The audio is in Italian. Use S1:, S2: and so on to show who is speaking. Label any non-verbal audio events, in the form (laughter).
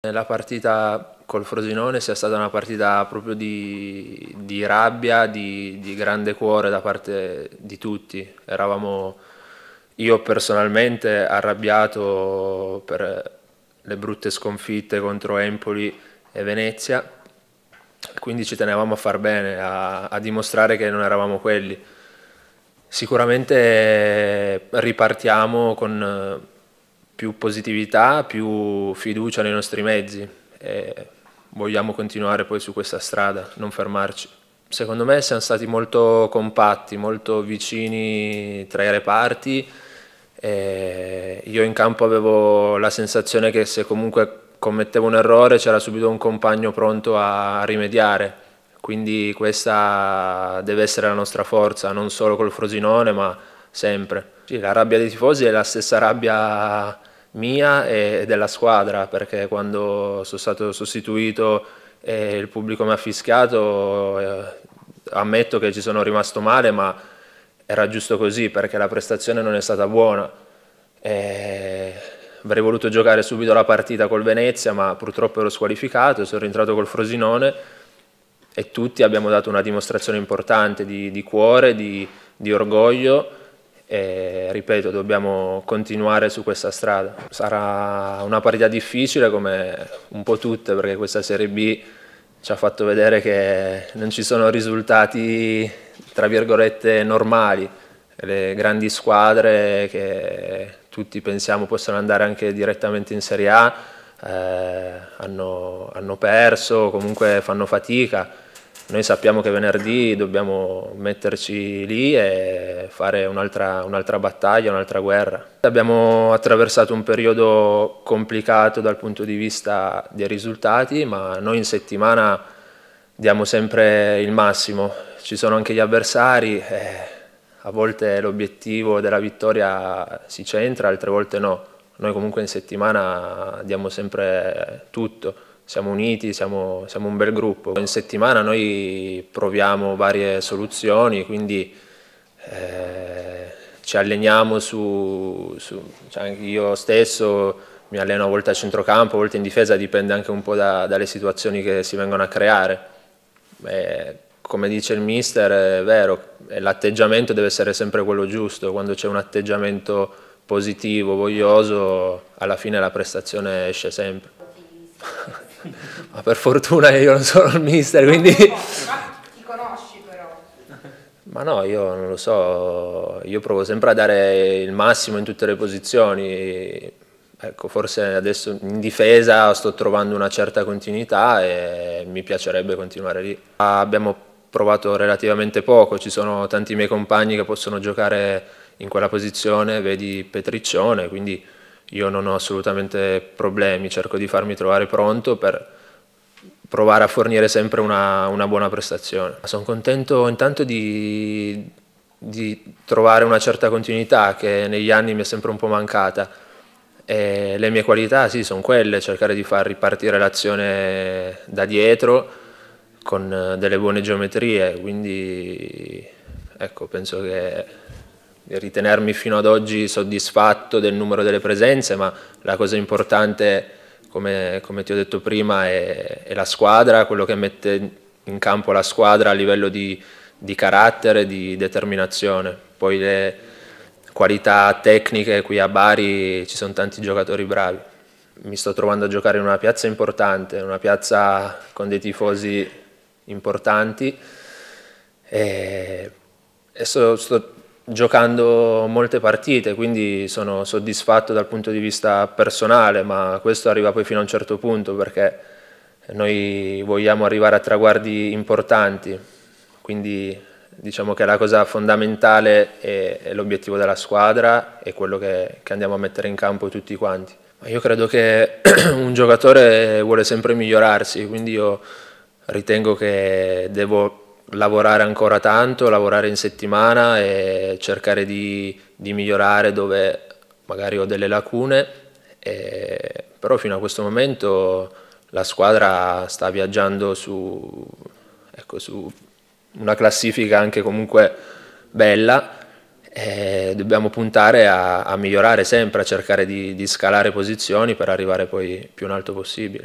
S1: Eh, la partita col Frosinone sia stata una partita proprio di, di rabbia, di, di, grande cuore da parte di tutti. Eravamo io personalmente arrabbiato per le brutte sconfitte contro Empoli e Venezia, quindi ci tenevamo a far bene, a, a dimostrare che non eravamo quelli. Sicuramente ripartiamo con più positività, più fiducia nei nostri mezzi e vogliamo continuare poi su questa strada, non fermarci. Secondo me siamo stati molto compatti, molto vicini tra i reparti. E io in campo avevo la sensazione che se comunque commettevo un errore c'era subito un compagno pronto a rimediare. Quindi questa deve essere la nostra forza, non solo col Frosinone, ma sempre. Sì, la rabbia dei tifosi è la stessa rabbia mia e della squadra, perché quando sono stato sostituito e il pubblico mi ha fischiato, eh, ammetto che ci sono rimasto male, ma era giusto così perché la prestazione non è stata buona. E avrei voluto giocare subito la partita col Venezia, ma purtroppo ero squalificato, sono rientrato col Frosinone e tutti abbiamo dato una dimostrazione importante di, di cuore, di, di orgoglio e ripeto dobbiamo continuare su questa strada. Sarà una partita difficile come un po' tutte perché questa Serie B ci ha fatto vedere che non ci sono risultati tra virgolette normali, le grandi squadre che tutti pensiamo possano andare anche direttamente in Serie A eh, hanno, hanno perso, comunque fanno fatica. Noi sappiamo che venerdì dobbiamo metterci lì e fare un'altra, un'altra battaglia, un'altra guerra. Abbiamo attraversato un periodo complicato dal punto di vista dei risultati, ma noi in settimana diamo sempre il massimo. Ci sono anche gli avversari, eh, a volte l'obiettivo della vittoria si centra, altre volte no. Noi comunque in settimana diamo sempre tutto siamo uniti, siamo, siamo, un bel gruppo. In settimana noi proviamo varie soluzioni, quindi eh, ci alleniamo su, su cioè io stesso mi alleno a volte a centrocampo, a volte in difesa, dipende anche un po' da, dalle situazioni che si vengono a creare. E, eh, come dice il mister, è vero, eh, l'atteggiamento deve essere sempre quello giusto, quando c'è un atteggiamento positivo, voglioso, alla fine la prestazione esce sempre. (laughs) Ma per fortuna io non sono il mister, quindi... (laughs) Ma no, io non lo so, io provo sempre a dare il massimo in tutte le posizioni, ecco, forse adesso in difesa sto trovando una certa continuità e mi piacerebbe continuare lì. Abbiamo provato relativamente poco, ci sono tanti miei compagni che possono giocare in quella posizione, vedi Petriccione, quindi io non ho assolutamente problemi, cerco di farmi trovare pronto per provare a fornire sempre una, una buona prestazione. Sono contento intanto di, di, trovare una certa continuità che negli anni mi è sempre un po' mancata. E le mie qualità sì, sono quelle, cercare di far ripartire l'azione da dietro con delle buone geometrie, quindi ecco, penso che ritenermi fino ad oggi soddisfatto del numero delle presenze, ma la cosa importante è come, come, ti ho detto prima, è, è, la squadra, quello che mette in campo la squadra a livello di, di carattere, di determinazione. Poi le qualità tecniche qui a Bari ci sono tanti giocatori bravi. Mi sto trovando a giocare in una piazza importante, una piazza con dei tifosi importanti e, e sto, sto giocando molte partite, quindi sono soddisfatto dal punto di vista personale, ma questo arriva poi fino a un certo punto perché noi vogliamo arrivare a traguardi importanti, quindi diciamo che la cosa fondamentale è, è l'obiettivo della squadra e quello che, che andiamo a mettere in campo tutti quanti. io credo che (clears throat) un giocatore vuole sempre migliorarsi, quindi io ritengo che devo lavorare ancora tanto, lavorare in settimana e cercare di, di migliorare dove magari ho delle lacune, e, però fino a questo momento la squadra sta viaggiando su, ecco, su una classifica anche comunque bella e dobbiamo puntare a, a migliorare sempre, a cercare di, di scalare posizioni per arrivare poi più in alto possibile.